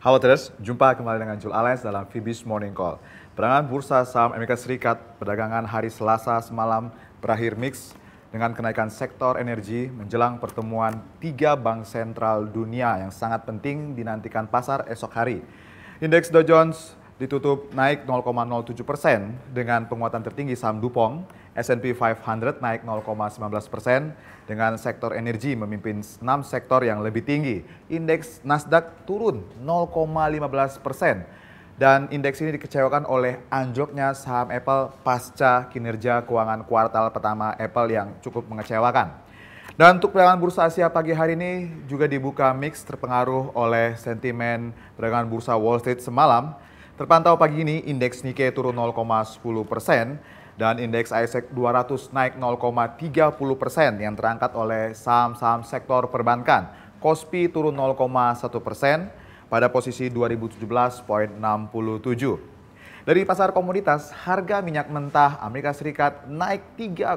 Halo traders, jumpa kembali dengan Jul Alens dalam Fibis Morning Call. Perdagangan bursa saham Amerika Serikat perdagangan hari Selasa semalam berakhir mix dengan kenaikan sektor energi menjelang pertemuan tiga bank sentral dunia yang sangat penting dinantikan pasar esok hari. Indeks Dow Jones ditutup naik 0,07 persen dengan penguatan tertinggi saham Dupong, S&P 500 naik 0,19 persen dengan sektor energi memimpin 6 sektor yang lebih tinggi. Indeks Nasdaq turun 0,15 persen dan indeks ini dikecewakan oleh anjloknya saham Apple pasca kinerja keuangan kuartal pertama Apple yang cukup mengecewakan. Dan untuk perdagangan bursa Asia pagi hari ini juga dibuka mix terpengaruh oleh sentimen perdagangan bursa Wall Street semalam Terpantau pagi ini indeks Nikkei turun 0,10 persen dan indeks ASX 200 e naik 0,30 persen yang terangkat oleh saham-saham sektor perbankan. Kospi turun 0,1 persen pada posisi 2017.67. Dari pasar komoditas, harga minyak mentah Amerika Serikat naik 3,3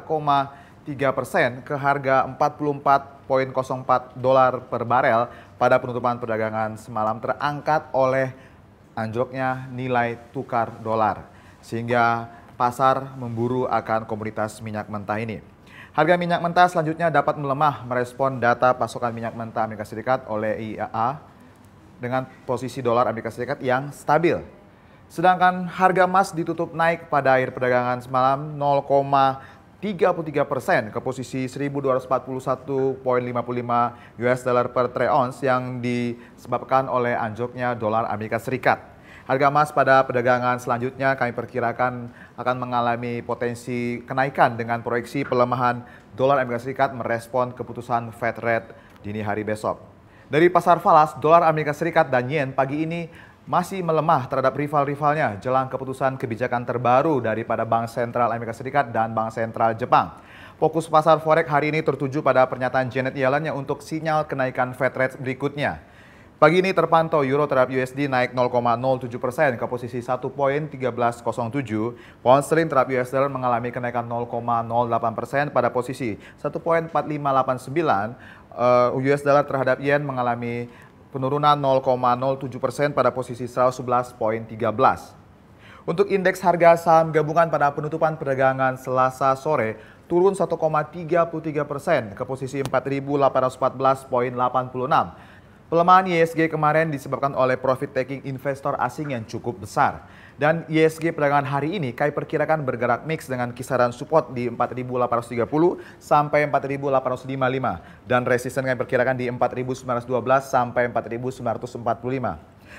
persen ke harga 44,04 dolar per barel pada penutupan perdagangan semalam terangkat oleh anjloknya nilai tukar dolar, sehingga pasar memburu akan komoditas minyak mentah ini. Harga minyak mentah selanjutnya dapat melemah merespon data pasokan minyak mentah Amerika Serikat oleh IAA dengan posisi dolar Amerika Serikat yang stabil. Sedangkan harga emas ditutup naik pada akhir perdagangan semalam 33 persen ke posisi 1.241,55 US dollar per troy ounce yang disebabkan oleh anjloknya dolar Amerika Serikat. Harga emas pada perdagangan selanjutnya kami perkirakan akan mengalami potensi kenaikan dengan proyeksi pelemahan dolar Amerika Serikat merespon keputusan Fed Rate dini hari besok. Dari pasar falas, dolar Amerika Serikat dan yen pagi ini masih melemah terhadap rival-rivalnya jelang keputusan kebijakan terbaru daripada Bank Sentral Amerika Serikat dan Bank Sentral Jepang. Fokus pasar forex hari ini tertuju pada pernyataan Janet Yellen yang untuk sinyal kenaikan Fed rate berikutnya. Pagi ini terpantau euro terhadap USD naik 0,07 persen ke posisi 1.1307. Pound sterling terhadap USD mengalami kenaikan 0,08 persen pada posisi 1.4589. Uh, US dollar terhadap yen mengalami penurunan 0,07 persen pada posisi 111.13. Untuk indeks harga saham gabungan pada penutupan perdagangan Selasa sore turun 1,33 persen ke posisi 4.814.86 Pelemahan ISG kemarin disebabkan oleh profit taking investor asing yang cukup besar. Dan ISG perdagangan hari ini KAI perkirakan bergerak mix dengan kisaran support di 4.830 sampai 4.855 dan resisten KAI perkirakan di 4.912 sampai 4.945.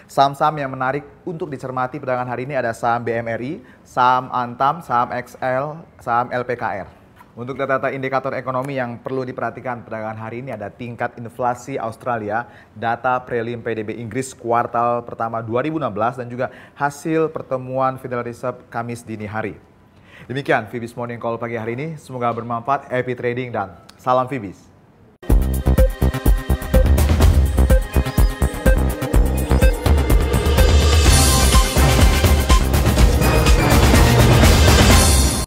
Saham-saham yang menarik untuk dicermati perdagangan hari ini ada saham BMRI, saham Antam, saham XL, saham LPKR. Untuk data-data indikator ekonomi yang perlu diperhatikan perdagangan hari ini ada tingkat inflasi Australia, data prelim PDB Inggris kuartal pertama 2016 dan juga hasil pertemuan Federal Reserve Kamis dini hari. Demikian Fibis Morning Call pagi hari ini. Semoga bermanfaat, happy trading dan salam Fibis.